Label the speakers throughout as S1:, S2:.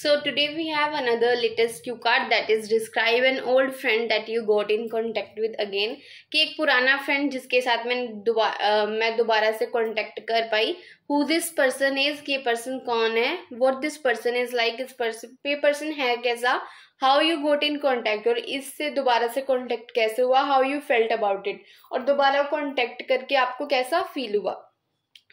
S1: So today we have another latest cue card that is describe an old friend that you got in contact with again कि एक पुराना friend जिसके साथ मैं दोबारा uh, मैं दोबारा से contact कर पाई who this person is ये person कौन है what this person is like इस person पे person है कैसा how you got in contact और इससे दोबारा से कॉन्टैक्ट कैसे हुआ how you felt about it और दोबारा कॉन्टैक्ट करके आपको कैसा फील हुआ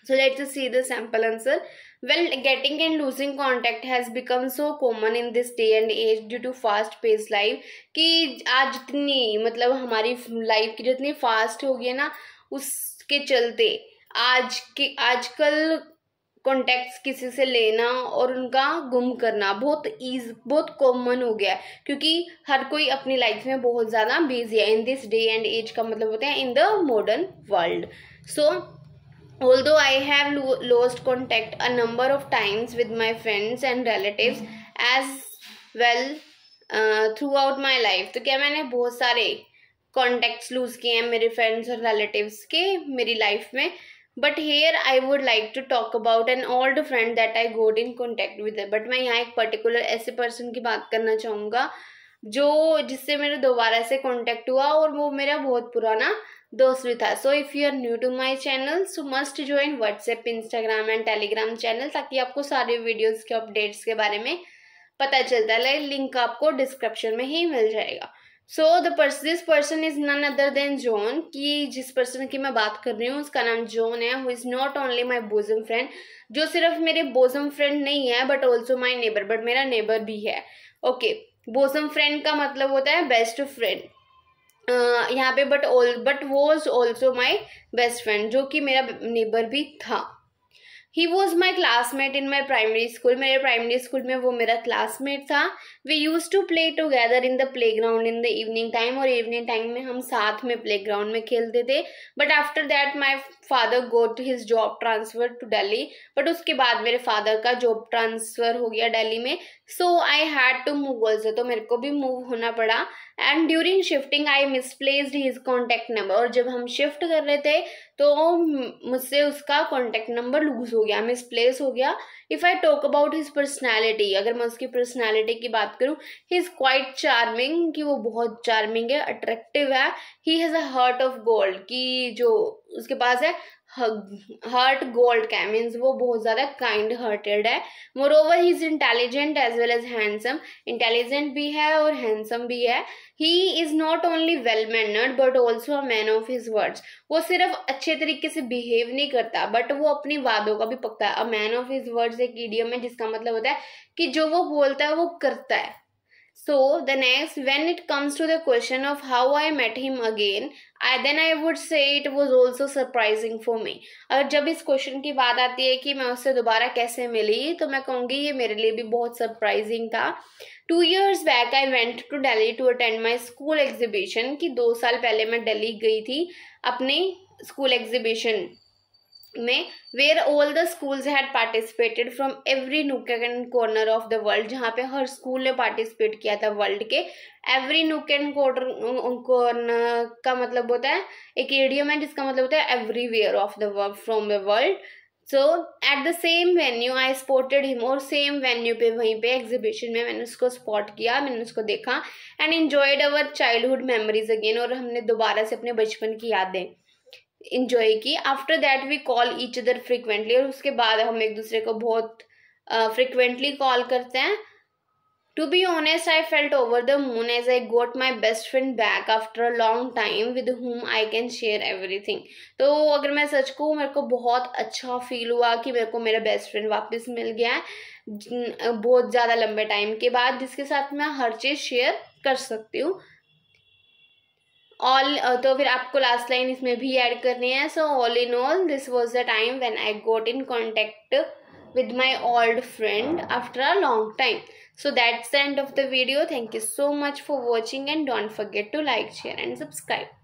S1: So let's see the sample answer. Well, getting and losing contact has become so common in this day and age due to fast paced life कि आज जितनी मतलब हमारी लाइफ की जितनी फास्ट हो गई है ना उसके चलते आज के आजकल कॉन्टैक्ट्स किसी से लेना और उनका गुम करना बहुत ईज बहुत कॉमन हो गया है क्योंकि हर कोई अपनी लाइफ में बहुत ज़्यादा बिजी है in this day and age का मतलब होता है in the modern world so although i have lo lost contact a number of times with my friends and relatives as well throughout my life तो क्या मैंने बहुत सारे contacts loose किए हैं मेरे फ्रेंड्स और रिलेटिव्स के मेरी लाइफ में but here I would like to talk about an old friend that I got in contact with but मैं यहाँ एक पर्टिकुलर ऐसे पर्सन की बात करना चाहूँगा uh, जो जिससे मेरा दोबारा से कॉन्टेक्ट हुआ और वो मेरा बहुत पुराना दोस्त भी था so if you are new to my channel so must join WhatsApp Instagram and Telegram channel ताकि आपको सारे वीडियोस के अपडेट्स के बारे में पता चलता है लिंक आपको डिस्क्रिप्शन में ही मिल जाएगा so the person this person is none other than John कि जिस पर्सन की मैं बात कर रही हूँ उसका नाम जॉन है who is not only my bosom friend जो सिर्फ मेरे बोजम फ्रेंड नहीं है but also my neighbour but मेरा नेबर भी है ओके okay. बोसम फ्रेंड का मतलब होता है बेस्ट फ्रेंड Uh, यहाँ पे but all but was also my best friend जो कि मेरा नेबर भी था ही was my classmate in my primary school मेरे प्राइमरी स्कूल में वो मेरा क्लासमेट था we use to play together in the play ground in the evening time और इवनिंग टाइम में हम साथ में प्ले ग्राउंड में खेलते थे but after that my father got his job transfer to daily but उसके बाद मेरे फादर का जॉब ट्रांसफ़र हो गया डेली में so I had to move also तो मेरे को भी मूव होना पड़ा and during shifting I misplaced his contact number और जब हम शिफ्ट कर रहे थे तो मुझसे उसका कॉन्टैक्ट नंबर लूज हो गया मिसप्लेस हो गया if I talk about his personality अगर मैं उसकी पर्सनैलिटी की बात करूँ ही इज़ क्वाइट चार्मिंग कि वो बहुत चार्मिंग है अट्रैक्टिव है he has a heart of gold कि जो उसके पास है हर्ट गोल्ड का मीन्स वो बहुत ज़्यादा काइंड हार्टेड है moreover he is intelligent as well as handsome intelligent भी है और हैंडसम भी है he is not only well mannered but also a man of his words वो सिर्फ अच्छे तरीके से बिहेव नहीं करता बट वो अपनी वादों का भी पकता है a man of his words एक ईडियम है जिसका मतलब होता है कि जो वो बोलता है वो करता है So the next, when it comes to the question of how I met him again, I, then I would say it was also surprising for me. और जब इस क्वेश्चन की बात आती है कि मैं उससे दोबारा कैसे मिली तो मैं कहूँगी ये मेरे लिए भी बहुत सरप्राइजिंग था two years back I went to Delhi to attend my school exhibition कि दो साल पहले मैं दिल्ली गई थी अपने स्कूल एग्जीबिशन में where all the schools had participated from every nook and corner of the world जहाँ पे हर स्कूल ने पार्टिसिपेट किया था वर्ल्ड के एवरी नुक एंड कॉर्नर का मतलब होता है एक एडियम है जिसका मतलब होता है everywhere of the from the world so at the same venue I spotted him और सेम वेन्यू पे वहीं पे एग्जीबिशन में मैंने उसको स्पॉट किया मैंने उसको देखा and enjoyed our childhood memories again और हमने दोबारा से अपने बचपन की यादें इंजॉय की after that we call each other frequently और उसके बाद हम एक दूसरे को बहुत फ्रिक्वेंटली uh, कॉल करते हैं to be honest I felt over the moon as I got my best friend back after a long time with whom I can share everything तो अगर मैं सच कहूँ मेरे को बहुत अच्छा फील हुआ कि मेरे को मेरा बेस्ट फ्रेंड वापस मिल गया है बहुत ज़्यादा लंबे टाइम के बाद जिसके साथ मैं हर चीज़ शेयर कर सकती हूँ ऑल uh, तो फिर आपको लास्ट लाइन इसमें भी ऐड करनी है so all in all this was the time when I got in contact with my old friend after a long time so that's the end of the video thank you so much for watching and don't forget to like share and subscribe